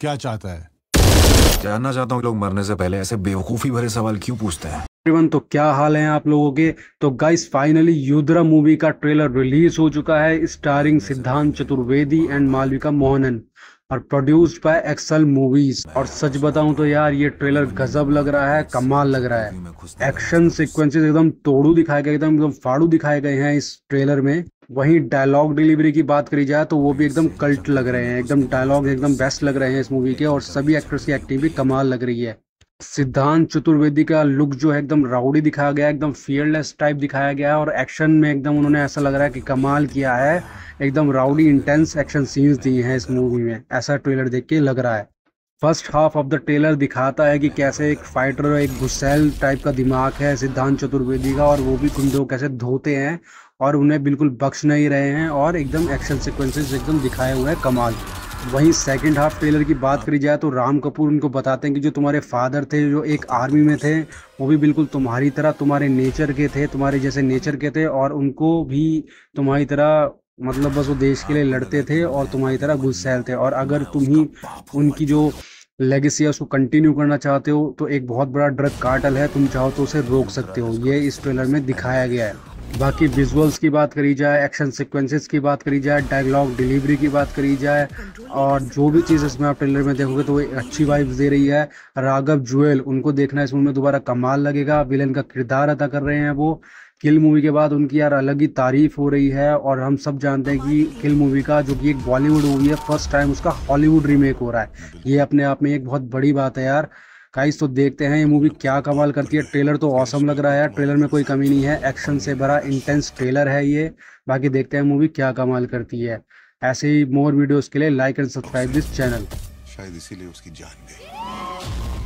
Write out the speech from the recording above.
क्या चाहता है जानना चाहता हूँ लोग मरने से पहले ऐसे बेवकूफ़ी भरे सवाल क्यों पूछते हैं तो क्या हाल है आप लोगों के तो गाइस फाइनली युद्रा मूवी का ट्रेलर रिलीज हो चुका है स्टारिंग सिद्धांत चतुर्वेदी एंड मालविका मोहनन और प्रोड्यूस्ड बाय एक्सल मूवीज और सच बताऊं तो यार ये ट्रेलर गजब लग रहा है कमाल लग रहा है एक्शन सीक्वेंसेस एकदम तोड़ू दिखाए गए एकदम एकदम फाड़ू दिखाए गए हैं इस ट्रेलर में वहीं डायलॉग डिलीवरी की बात करी जाए तो वो भी एकदम कल्ट लग रहे हैं एकदम डायलॉग एकदम बेस्ट लग रहे हैं इस मूवी के और सभी एक्टर्स की एक्टिंग भी कमाल लग रही है सिद्धांत चतुर्वेदी का लुक जो है एकदम राउडी दिखाया गया एकदम फियरलेस टाइप दिखाया गया है और एक्शन में एकदम उन्होंने ऐसा लग रहा है कि कमाल किया है एकदम राउडी इंटेंस एक्शन सीन्स दिए हैं इस मूवी में ऐसा ट्रेलर देख के लग रहा है first half of the trailer दिखाता है कि कैसे एक फाइटर एक घुसैल टाइप का दिमाग है सिद्धांत चतुर्वेदी का और वो भी कुंडो कैसे धोते हैं और उन्हें बिल्कुल बख्श नहीं रहे हैं और एकदम एक्शन सिक्वेंसेज एकदम दिखाए हुए हैं कमाल वहीं सेकंड हाफ ट्रेलर की बात करी जाए तो राम कपूर उनको बताते हैं कि जो तुम्हारे फादर थे जो एक आर्मी में थे वो भी बिल्कुल तुम्हारी तरह तुम्हारे नेचर के थे तुम्हारे जैसे नेचर के थे और उनको भी तुम्हारी तरह मतलब बस वो देश के लिए लड़ते थे और तुम्हारी तरह गुस्सैल थे और अगर तुम ही उनकी जो लेगेसी है उसको कंटिन्यू करना चाहते हो तो एक बहुत बड़ा ड्रग कार्टल है तुम चाहो तो उसे रोक सकते हो ये इस ट्रेलर में दिखाया गया है बाकी विजुअल्स की बात करी जाए एक्शन सिक्वेंसेस की बात करी जाए डायलॉग डिलीवरी की बात करी जाए और जो भी चीज़ इसमें आप ट्रेलर में देखोगे तो वो अच्छी वाइब्स दे रही है राघव जुएल उनको देखना इस मूवी में दोबारा कमाल लगेगा विलन का किरदार अदा कर रहे हैं वो किल मूवी के बाद उनकी यार अलग ही तारीफ हो रही है और हम सब जानते हैं कि किल मूवी का जो कि एक बॉलीवुड मूवी है फर्स्ट टाइम उसका हॉलीवुड रीमेक हो रहा है ये अपने आप में एक बहुत बड़ी बात है यार गाइस तो देखते हैं ये मूवी क्या कमाल करती है ट्रेलर तो औसम लग रहा है ट्रेलर में कोई कमी नहीं है एक्शन से भरा इंटेंस ट्रेलर है ये बाकी देखते हैं मूवी क्या कमाल करती है ऐसे ही मोर वीडियोस के लिए like and subscribe this channel शायद इसीलिए उसकी जान गई